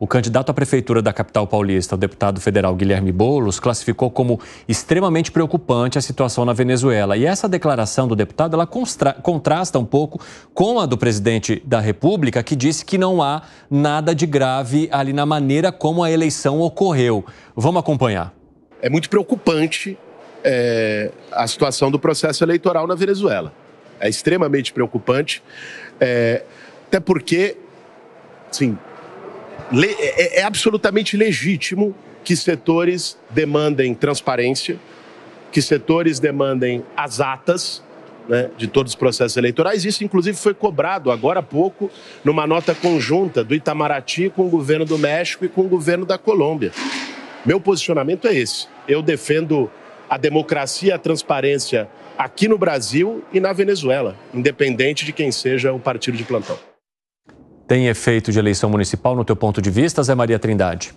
o candidato à prefeitura da capital paulista, o deputado federal Guilherme Boulos, classificou como extremamente preocupante a situação na Venezuela. E essa declaração do deputado, ela contrasta um pouco com a do presidente da República, que disse que não há nada de grave ali na maneira como a eleição ocorreu. Vamos acompanhar. É muito preocupante é, a situação do processo eleitoral na Venezuela. É extremamente preocupante, é, até porque, sim, é, é, é absolutamente legítimo que setores demandem transparência, que setores demandem as atas, né, de todos os processos eleitorais. Isso, inclusive, foi cobrado agora há pouco numa nota conjunta do Itamaraty com o governo do México e com o governo da Colômbia. Meu posicionamento é esse. Eu defendo a democracia, a transparência aqui no Brasil e na Venezuela, independente de quem seja o partido de plantão tem efeito de eleição municipal, no teu ponto de vista, Zé Maria Trindade?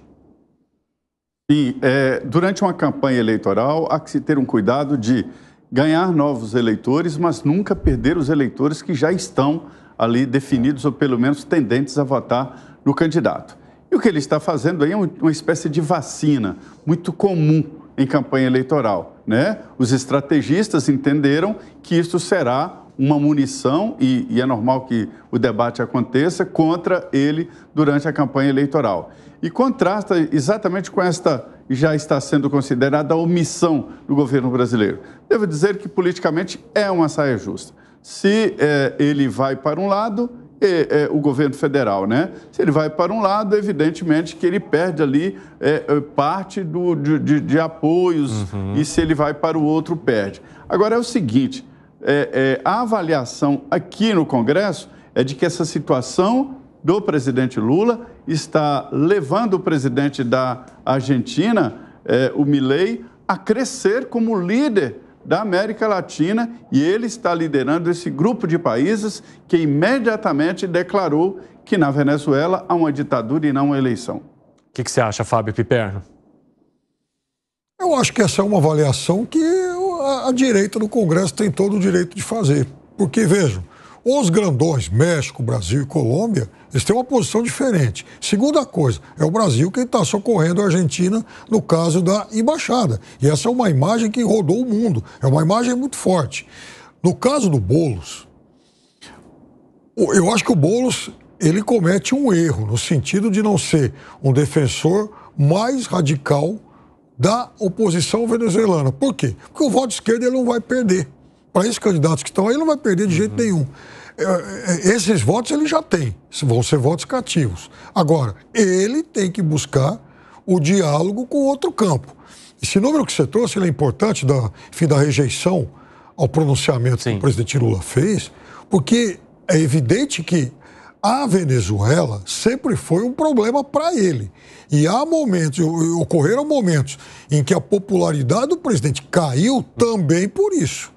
Sim, é, durante uma campanha eleitoral há que se ter um cuidado de ganhar novos eleitores, mas nunca perder os eleitores que já estão ali definidos ou pelo menos tendentes a votar no candidato. E o que ele está fazendo aí é uma espécie de vacina muito comum em campanha eleitoral, né? Os estrategistas entenderam que isso será uma munição, e, e é normal que o debate aconteça, contra ele durante a campanha eleitoral. E contrasta exatamente com esta já está sendo considerada a omissão do governo brasileiro. Devo dizer que politicamente é uma saia justa. Se é, ele vai para um lado, é, é, o governo federal, né? Se ele vai para um lado, evidentemente que ele perde ali é, é, parte do, de, de, de apoios uhum. e se ele vai para o outro, perde. Agora é o seguinte: é, é, a avaliação aqui no Congresso é de que essa situação do presidente Lula está levando o presidente da Argentina, é, o Milei, a crescer como líder da América Latina e ele está liderando esse grupo de países que imediatamente declarou que na Venezuela há uma ditadura e não uma eleição. O que, que, você acha, Fábio Piperno? Eu acho que essa é uma avaliação que a, a direita do Congresso tem todo o direito de fazer. Porque, vejam, os grandões, México, Brasil e Colômbia, eles têm uma posição diferente. Segunda coisa, é o Brasil quem está socorrendo a Argentina no caso da embaixada. E essa é uma imagem que rodou o mundo, é uma imagem muito forte. No caso do Bolos, eu acho que o Bolos ele comete um erro no sentido de não ser um defensor mais radical da oposição venezuelana. Por quê? Porque o voto de esquerda ele não vai perder. Para esses candidatos que estão aí, ele não vai perder de jeito nenhum. É, é, esses votos ele já tem, vão ser votos cativos. Agora, ele tem que buscar o diálogo com outro campo. Esse número que você trouxe é importante, da, enfim, da rejeição ao pronunciamento Sim. que o presidente Lula fez, porque é evidente que a Venezuela sempre foi um problema para ele. E há momentos, ocorreram momentos em que a popularidade do presidente caiu também por isso.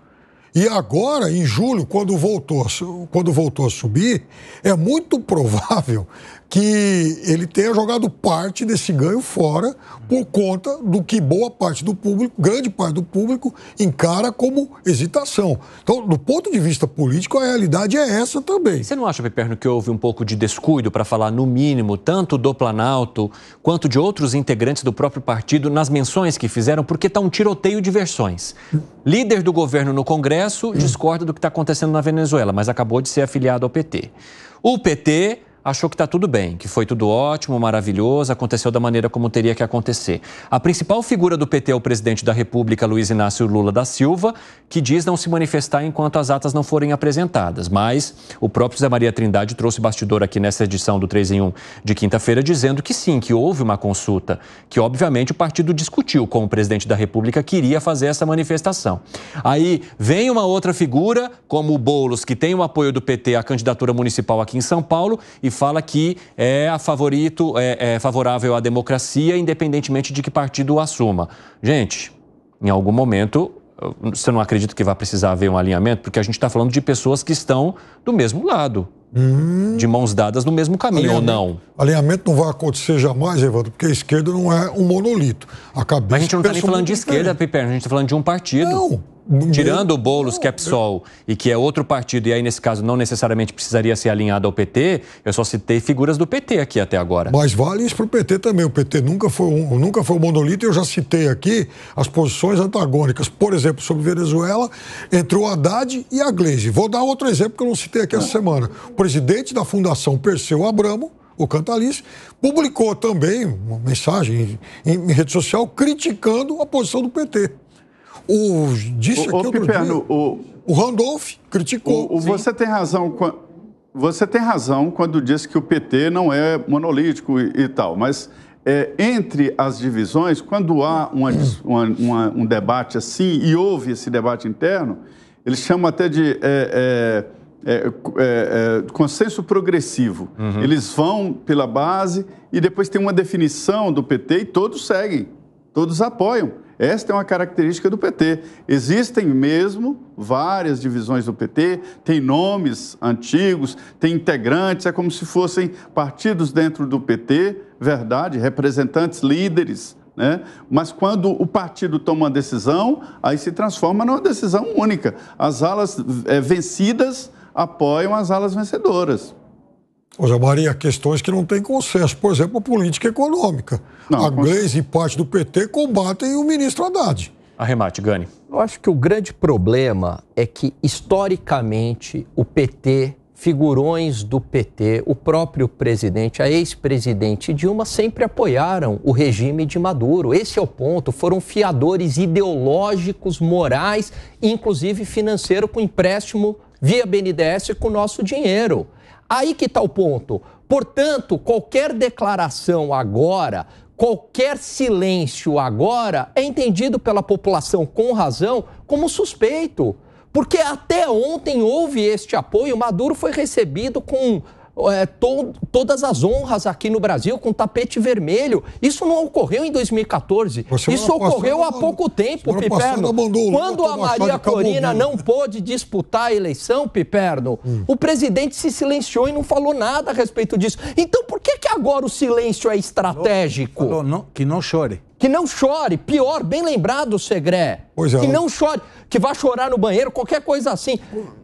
E agora, em julho, quando voltou, quando voltou a subir, é muito provável que ele tenha jogado parte desse ganho fora por conta do que boa parte do público, grande parte do público, encara como hesitação. Então, do ponto de vista político, a realidade é essa também. Você não acha, Peperno, que houve um pouco de descuido para falar, no mínimo, tanto do Planalto quanto de outros integrantes do próprio partido nas menções que fizeram, porque está um tiroteio de versões. Líder do governo no Congresso discorda do que está acontecendo na Venezuela, mas acabou de ser afiliado ao PT. O PT achou que está tudo bem, que foi tudo ótimo, maravilhoso, aconteceu da maneira como teria que acontecer. A principal figura do PT é o presidente da República, Luiz Inácio Lula da Silva, que diz não se manifestar enquanto as atas não forem apresentadas. Mas o próprio Zé Maria Trindade trouxe bastidor aqui nessa edição do 3 em 1 de quinta-feira, dizendo que sim, que houve uma consulta, que obviamente o partido discutiu com o presidente da República queria fazer essa manifestação. Aí vem uma outra figura, como o Boulos, que tem o apoio do PT à candidatura municipal aqui em São Paulo, e fala que é a favorito, é, é favorável à democracia, independentemente de que partido assuma. Gente, em algum momento você não acredita que vai precisar haver um alinhamento? Porque a gente está falando de pessoas que estão do mesmo lado, hum. de mãos dadas no mesmo caminho, ou não? Alinhamento não vai acontecer jamais, Evandro, porque a esquerda não é um monolito. A, cabeça Mas a gente não está nem falando de é esquerda, Piper a gente está falando de um partido. Não, Tirando o Boulos, que é PSOL e que é outro partido, e aí nesse caso não necessariamente precisaria ser alinhado ao PT, eu só citei figuras do PT aqui até agora. Mas vale isso para o PT também. O PT nunca foi, um, nunca foi um monolito, eu já citei aqui as posições antagônicas. Por exemplo, sobre Venezuela, entre o Haddad e a Gleisi. Vou dar outro exemplo que eu não citei aqui essa semana. O presidente da Fundação Perseu Abramo, o Cantalice, publicou também uma mensagem em, em rede social criticando a posição do PT. O, disse o, aqui o, Piperno, dia, o, o Randolph criticou. O, o você tem razão você tem razão quando diz que o PT não é monolítico e, e tal, mas é, entre as divisões, quando há uma, uma, uma, um debate assim e houve esse debate interno, eles chamam até de é, é, é, é, é consenso progressivo. Uhum. Eles vão pela base e depois tem uma definição do PT e todos seguem todos apoiam. Esta é uma característica do PT. Existem mesmo várias divisões do PT, tem nomes antigos, tem integrantes, é como se fossem partidos dentro do PT, verdade, representantes, líderes. Né? Mas quando o partido toma uma decisão, aí se transforma numa decisão única. As alas é, vencidas apoiam as alas vencedoras. Ô, Zé Maria, questões que não têm consenso. Por exemplo, a política econômica. Não, a Gleisi e parte do PT combatem o ministro Haddad. Arremate, Gani. Eu acho que o grande problema é que, historicamente, o PT, figurões do PT, o próprio presidente, a ex-presidente Dilma, sempre apoiaram o regime de Maduro. Esse é o ponto. Foram fiadores ideológicos, morais, inclusive financeiro, com empréstimo via BNDES com nosso dinheiro. Aí que está o ponto. Portanto, qualquer declaração agora, qualquer silêncio agora é entendido pela população com razão como suspeito. Porque até ontem houve este apoio, Maduro foi recebido com é, to todas as honras aqui no Brasil com tapete vermelho. Isso não ocorreu em 2014. Isso ocorreu há pouco tempo, Piperno. Quando a Maria Corina não pôde disputar a eleição, Piperno, hum. o presidente se silenciou e não falou nada a respeito disso. Então por que, que agora o silêncio é estratégico? Falou, falou não, que não chore. Que não chore, pior, bem lembrado, Segré. Pois é. Que não chore, que vá chorar no banheiro, qualquer coisa assim.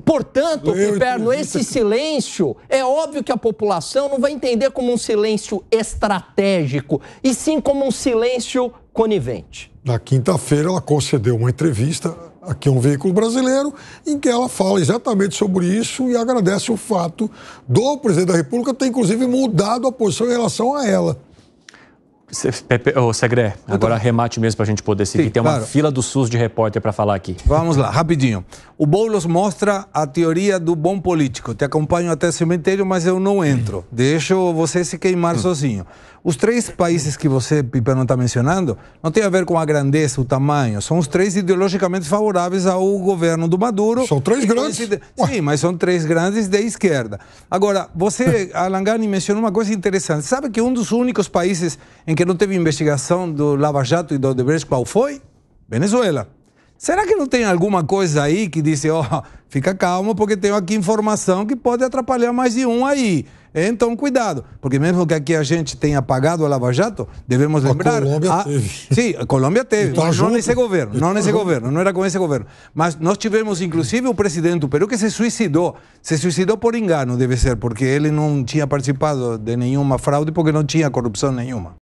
Portanto, inferno esse silêncio, é óbvio que a população não vai entender como um silêncio estratégico, e sim como um silêncio conivente. Na quinta-feira, ela concedeu uma entrevista aqui a um veículo brasileiro em que ela fala exatamente sobre isso e agradece o fato do presidente da República ter, inclusive, mudado a posição em relação a ela. Pepe, oh, Segre, então- agora remate mesmo para a gente poder seguir. Sim, Tem uma claro. fila do SUS de repórter para falar aqui. Vamos lá, rapidinho. O Boulos mostra a teoria do bom político. Te acompanho até o cemitério, mas eu não entro. Deixo você se queimar hum. sozinho. Os três países que você, Piper, não está mencionando, não tem a ver com a grandeza, o tamanho. São os três ideologicamente favoráveis ao governo do Maduro. São três grandes. Sim, mas são três grandes da esquerda. Agora, você, Alangani, mencionou uma coisa interessante. Sabe que um dos únicos países em que porque não teve investigação do Lava Jato e do Odebrecht, qual foi? Venezuela. Será que não tem alguma coisa aí que disse, ó, oh, fica calmo porque tenho aqui informação que pode atrapalhar mais de um aí. Então, cuidado, porque mesmo que aqui a gente tenha apagado a Lava Jato, devemos a lembrar... Colômbia a... teve. Sim, a Colômbia teve, tá mas junto. não nesse governo, não nesse governo, não era com esse governo. Mas nós tivemos, inclusive, o presidente do Peru que se suicidou. Se suicidou por engano, deve ser, porque ele não tinha participado de nenhuma fraude, porque não tinha corrupção nenhuma.